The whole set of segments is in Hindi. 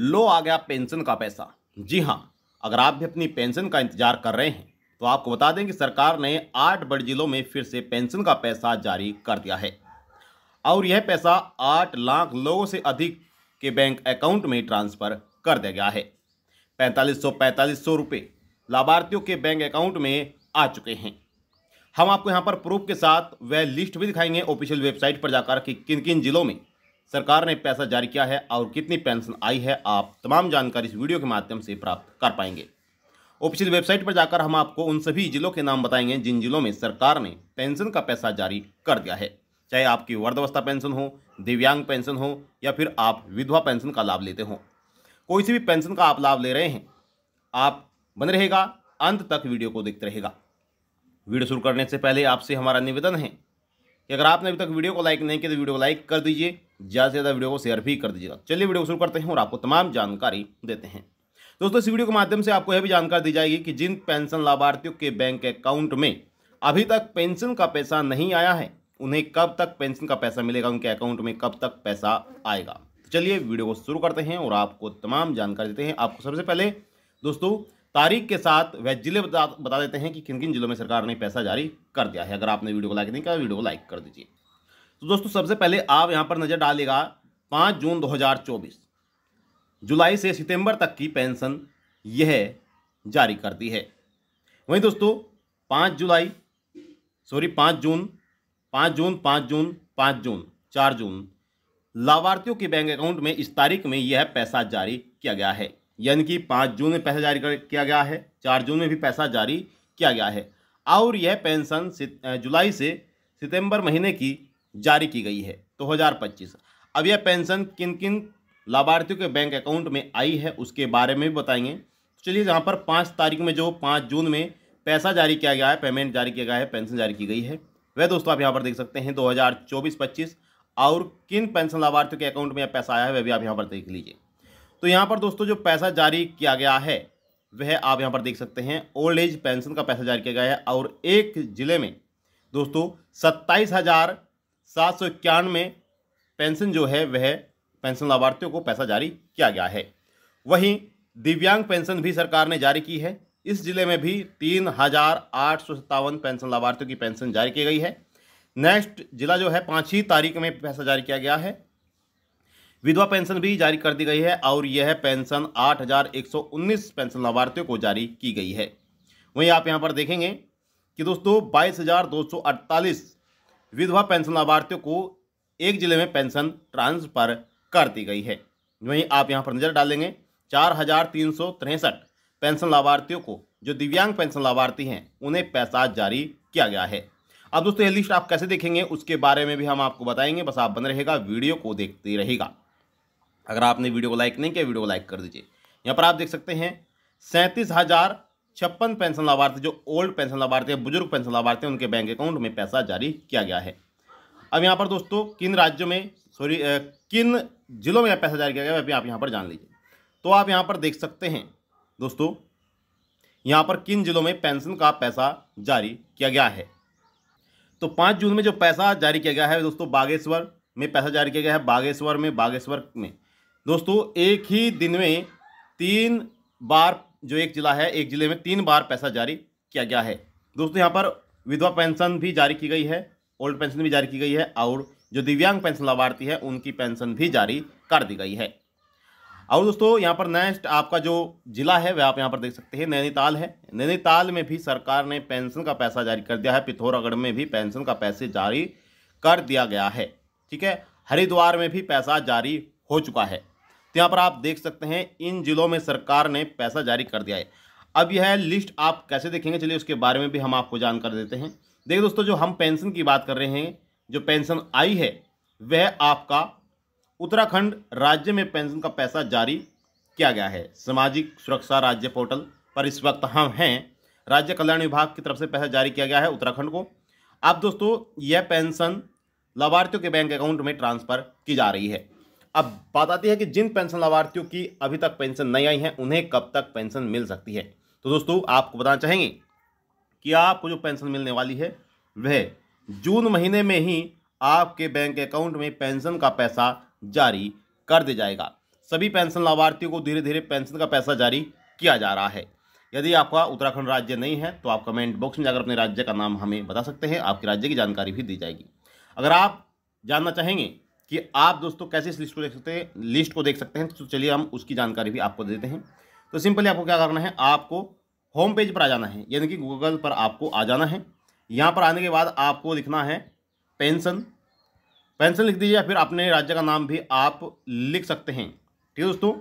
लो आ गया पेंशन का पैसा जी हाँ अगर आप भी अपनी पेंशन का इंतजार कर रहे हैं तो आपको बता दें कि सरकार ने आठ बड़े जिलों में फिर से पेंशन का पैसा जारी कर दिया है और यह पैसा आठ लाख लोगों से अधिक के बैंक अकाउंट में ट्रांसफ़र कर दिया गया है पैंतालीस सौ पैंतालीस सौ रुपये लाभार्थियों के बैंक अकाउंट में आ चुके हैं हम आपको यहाँ पर प्रूफ के साथ वह लिस्ट भी दिखाएंगे ऑफिशियल वेबसाइट पर जाकर कि किन किन जिलों में सरकार ने पैसा जारी किया है और कितनी पेंशन आई है आप तमाम जानकारी इस वीडियो के माध्यम से प्राप्त कर पाएंगे ऑफिशियल वेबसाइट पर जाकर हम आपको उन सभी जिलों के नाम बताएंगे जिन जिलों में सरकार ने पेंशन का पैसा जारी कर दिया है चाहे आपकी वर्धावस्था पेंशन हो दिव्यांग पेंशन हो या फिर आप विधवा पेंशन का लाभ लेते हो कोई सी भी पेंशन का आप लाभ ले रहे हैं आप बन रहेगा अंत तक वीडियो को देखते रहेगा वीडियो शुरू करने से पहले आपसे हमारा निवेदन है कि अगर आपने अभी तक वीडियो को लाइक नहीं किया तो वीडियो को लाइक कर दीजिए ज़्यादा से ज़्यादा वीडियो को शेयर भी कर दीजिएगा चलिए वीडियो शुरू करते हैं और आपको तमाम जानकारी देते हैं दोस्तों इस वीडियो के माध्यम से आपको यह भी जानकारी दी जाएगी कि जिन पेंशन लाभार्थियों के बैंक अकाउंट में अभी तक पेंशन का पैसा नहीं आया है उन्हें कब तक पेंशन का पैसा मिलेगा उनके अकाउंट में कब तक पैसा आएगा चलिए वीडियो को शुरू करते हैं और आपको तमाम जानकारी देते हैं आपको सबसे पहले दोस्तों तारीख के साथ वह जिले बता बता देते हैं कि किन किन जिलों में सरकार ने पैसा जारी कर दिया है अगर आपने वीडियो को लाइक नहीं किया वीडियो को लाइक कर दीजिए तो दोस्तों सबसे पहले आप यहाँ पर नज़र डालेगा पाँच जून चौबीस जुलाई से सितंबर तक की पेंशन यह जारी करती है वहीं दोस्तों पाँच जुलाई सॉरी पाँच जून पाँच जून पाँच जून पाँच जून चार जून लाभार्थियों के बैंक अकाउंट में इस तारीख में यह पैसा जारी किया गया है यानी कि पाँच जून में पैसा जारी किया गया है चार जून में भी पैसा जारी किया गया है और यह पेंशन जुलाई से सितंबर महीने की जारी की गई है तो दो हज़ार पच्चीस अब यह पेंशन किन किन लाभार्थियों के बैंक अकाउंट में आई है उसके बारे में भी बताएंगे तो चलिए जहाँ पर पाँच तारीख में जो पाँच जून में पैसा जारी किया गया है पेमेंट जारी किया गया है पेंशन जारी की गई है वह दोस्तों आप यहाँ पर देख सकते हैं 2024-25 और किन पेंशन लाभार्थियों के अकाउंट में यह पैसा आया है वह भी आप यहाँ पर देख लीजिए तो यहाँ पर दोस्तों जो पैसा जारी किया गया है वह आप यहाँ पर देख सकते हैं ओल्ड एज पेंशन का पैसा जारी किया गया है और एक ज़िले में दोस्तों सत्ताईस हज़ार सात सौ इक्यानवे पेंशन जो है वह पेंशन लाभार्थियों को पैसा जारी किया गया है वहीं दिव्यांग पेंशन भी सरकार ने जारी की है इस जिले में भी तीन हजार आठ सौ सत्तावन पेंशन लाभार्थियों की पेंशन जारी की गई है नेक्स्ट जिला जो है पाँच ही तारीख में पैसा जारी किया गया है विधवा पेंशन भी जारी कर दी गई है और यह पेंशन आठ हज़ार एक सौ उन्नीस पेंशन लाभार्थियों को जारी की गई है वहीं आप यहां पर देखेंगे कि दोस्तों बाईस हजार दो सौ अड़तालीस विधवा पेंशन लाभार्थियों को एक जिले में पेंशन ट्रांसफर कर दी गई है वहीं आप यहां पर नज़र डालेंगे चार हजार तीन सौ तिरसठ पेंशन लाभार्थियों को जो दिव्यांग पेंशन लाभार्थी हैं उन्हें पैसा जारी किया गया है अब दोस्तों ये लिस्ट आप कैसे देखेंगे उसके बारे में भी हम आपको बताएंगे बस आप बन रहेगा वीडियो को देखते रहेगा अगर आपने वीडियो को लाइक नहीं किया वीडियो को लाइक कर दीजिए यहाँ पर आप देख सकते हैं सैंतीस हज़ार छप्पन पेंशन लाभार्थी जो ओल्ड पेंशन लाभार्थी हैं बुजुर्ग पेंशन लाभार्थी उनके बैंक अकाउंट में पैसा जारी किया गया है अब यहाँ पर दोस्तों किन राज्यों में सॉरी किन जिलों में पैसा जारी किया गया अभी आप यहाँ पर जान लीजिए तो आप यहाँ पर देख सकते हैं दोस्तों यहाँ पर किन जिलों में पेंशन का पैसा जारी किया गया है तो पाँच जून में जो पैसा जारी किया गया है दोस्तों बागेश्वर में पैसा जारी किया गया है बागेश्वर में बागेश्वर में दोस्तों एक ही दिन में तीन बार जो एक जिला है एक जिले में तीन बार पैसा जारी किया गया है दोस्तों यहाँ पर विधवा पेंशन भी जारी की गई है ओल्ड पेंशन भी जारी की गई है और जो दिव्यांग पेंशन लाभार्थी है उनकी पेंशन भी जारी कर दी गई है और दोस्तों यहाँ पर नेक्स्ट आपका जो जिला है वह आप यहाँ पर देख सकते हैं नैनीताल है नैनीताल में भी सरकार ने पेंशन का पैसा जारी कर दिया है पिथौरागढ़ में भी पेंशन का पैसे जारी कर दिया गया है ठीक है हरिद्वार में भी पैसा जारी हो चुका है तो यहाँ पर आप देख सकते हैं इन जिलों में सरकार ने पैसा जारी कर दिया है अब यह लिस्ट आप कैसे देखेंगे चलिए उसके बारे में भी हम आपको जानकारी देते हैं देखिए दोस्तों जो हम पेंशन की बात कर रहे हैं जो पेंशन आई है वह आपका उत्तराखंड राज्य में पेंशन का पैसा जारी किया गया है सामाजिक सुरक्षा राज्य पोर्टल पर इस वक्त हम हैं राज्य कल्याण विभाग की तरफ से पैसा जारी किया गया है उत्तराखंड को अब दोस्तों यह पेंशन लाभार्थियों के बैंक अकाउंट में ट्रांसफ़र की जा रही है अब बात आती है कि जिन पेंशन लाभार्थियों की अभी तक पेंशन नहीं आई है उन्हें कब तक पेंशन मिल सकती है तो दोस्तों आपको बताना चाहेंगे कि आपको जो पेंशन मिलने वाली है वह जून महीने में ही आपके बैंक अकाउंट में पेंशन का पैसा जारी कर दिया जाएगा सभी पेंशन लाभार्थियों को धीरे धीरे पेंशन का पैसा जारी किया जा रहा है यदि आपका उत्तराखंड राज्य नहीं है तो आप कमेंट बॉक्स में जाकर अपने राज्य का नाम हमें बता सकते हैं आपके राज्य की जानकारी भी दी जाएगी अगर आप जानना चाहेंगे कि आप दोस्तों कैसे इस लिस्ट को देख सकते हैं लिस्ट को देख सकते हैं तो चलिए हम उसकी जानकारी भी आपको दे देते हैं तो सिंपली आपको क्या करना है आपको होम पेज पर आ जाना है यानी कि गूगल पर आपको आ जाना है यहाँ पर आने के बाद आपको लिखना है पेंशन पेंशन लिख दीजिए या फिर अपने राज्य का नाम भी आप लिख सकते हैं ठीक है दोस्तों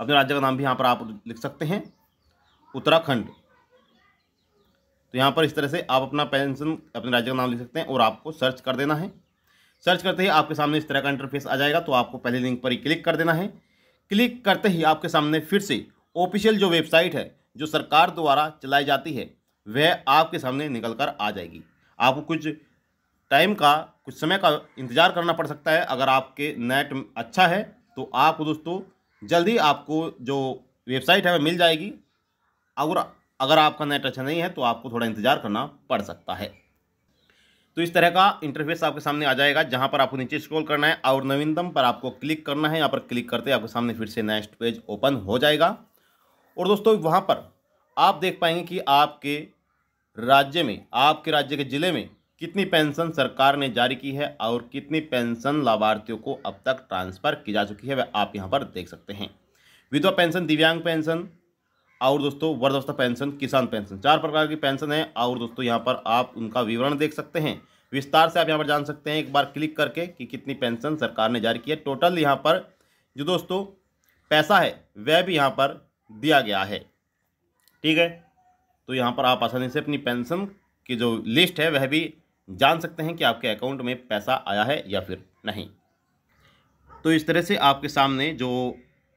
अपने राज्य का नाम भी यहाँ पर आप लिख सकते हैं उत्तराखंड तो यहाँ पर इस तरह से आप अपना पेंशन अपने राज्य का नाम लिख सकते हैं और आपको सर्च कर देना है सर्च करते ही आपके सामने इस तरह का इंटरफेस आ जाएगा तो आपको पहले लिंक पर ही क्लिक कर देना है क्लिक करते ही आपके सामने फिर से ऑफिशियल जो वेबसाइट है जो सरकार द्वारा चलाई जाती है वह आपके सामने निकल कर आ जाएगी आपको कुछ टाइम का कुछ समय का इंतज़ार करना पड़ सकता है अगर आपके नेट अच्छा है तो आप दोस्तों जल्दी आपको जो वेबसाइट है वह मिल जाएगी और अगर आपका नेट अच्छा नहीं है तो आपको थोड़ा इंतज़ार करना पड़ सकता है तो इस तरह का इंटरफेस आपके सामने आ जाएगा जहाँ पर आपको नीचे स्क्रॉल करना है और नवीनतम पर आपको क्लिक करना है यहाँ पर क्लिक करते आपके सामने फिर से नेक्स्ट पेज ओपन हो जाएगा और दोस्तों वहाँ पर आप देख पाएंगे कि आपके राज्य में आपके राज्य के ज़िले में कितनी पेंशन सरकार ने जारी की है और कितनी पेंशन लाभार्थियों को अब तक ट्रांसफ़र की जा चुकी है वह आप यहाँ पर देख सकते हैं विधवा पेंशन दिव्यांग पेंशन और दोस्तों वरदस्ता पेंशन किसान पेंशन चार प्रकार की पेंशन है और दोस्तों यहाँ पर आप उनका विवरण देख सकते हैं विस्तार से आप यहाँ पर जान सकते हैं एक बार क्लिक करके कि कितनी पेंशन सरकार ने जारी की है टोटल यहाँ पर जो दोस्तों पैसा है वह भी यहाँ पर दिया गया है ठीक है तो यहाँ पर आप आसानी से अपनी पेंशन की जो लिस्ट है वह भी जान सकते हैं कि आपके अकाउंट में पैसा आया है या फिर नहीं तो इस तरह से आपके सामने जो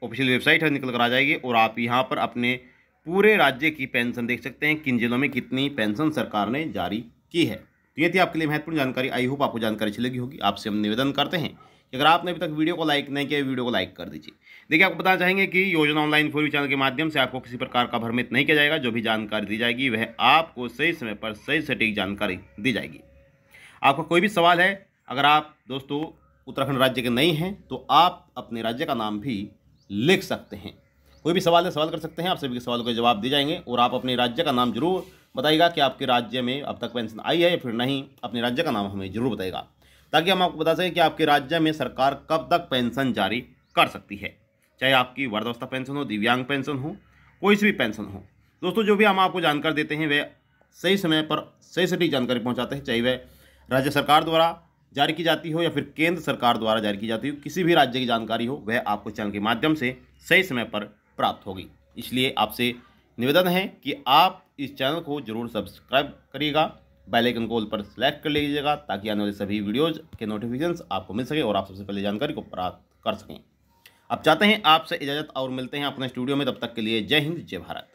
ऑफिशियल वेबसाइट है निकल कर आ जाएगी और आप यहाँ पर अपने पूरे राज्य की पेंशन देख सकते हैं किन जिलों में कितनी पेंशन सरकार ने जारी की है तो ये थी आपके लिए महत्वपूर्ण जानकारी आई होप आपको जानकारी अच्छी लगी होगी आपसे हम निवेदन करते हैं कि अगर आपने अभी तक वीडियो को लाइक नहीं किया वीडियो को लाइक कर दीजिए देखिए आपको बताना चाहेंगे कि योजना ऑनलाइन फोर चैनल के माध्यम से आपको किसी प्रकार का भ्रमित नहीं किया जाएगा जो भी जानकारी दी जाएगी वह आपको सही समय पर सही सटीक जानकारी दी जाएगी आपका कोई भी सवाल है अगर आप दोस्तों उत्तराखंड राज्य के नहीं हैं तो आप अपने राज्य का नाम भी लिख सकते हैं कोई भी सवाल है सवाल कर सकते हैं आप सभी के सवालों के जवाब दिए जाएंगे और आप अपने राज्य का नाम जरूर बताएगा कि आपके राज्य में अब तक पेंशन आई है या फिर नहीं अपने राज्य का नाम हमें जरूर बताएगा ताकि हम आपको बता सकें कि आपके राज्य में सरकार कब तक पेंशन जारी कर सकती है चाहे आपकी वर्धावस्था पेंशन हो दिव्यांग पेंशन हो कोई सी भी पेंशन हो दोस्तों जो भी हम आपको जानकारी देते हैं वह सही समय पर सही सटीक जानकारी पहुँचाते हैं चाहे वह राज्य सरकार द्वारा जारी की जाती हो या फिर केंद्र सरकार द्वारा जारी की जाती हो किसी भी राज्य की जानकारी हो वह आपको चैनल के माध्यम से सही समय पर प्राप्त होगी इसलिए आपसे निवेदन है कि आप इस चैनल को जरूर सब्सक्राइब करिएगा बेल आइकन को पर सेलेक्ट कर लीजिएगा ताकि आने वाले सभी वीडियोज़ के नोटिफिकेशन आपको मिल सके और आप सबसे पहले जानकारी को प्राप्त कर सकें अब चाहते हैं आपसे इजाज़त और मिलते हैं अपने स्टूडियो में तब तक के लिए जय हिंद जय भारत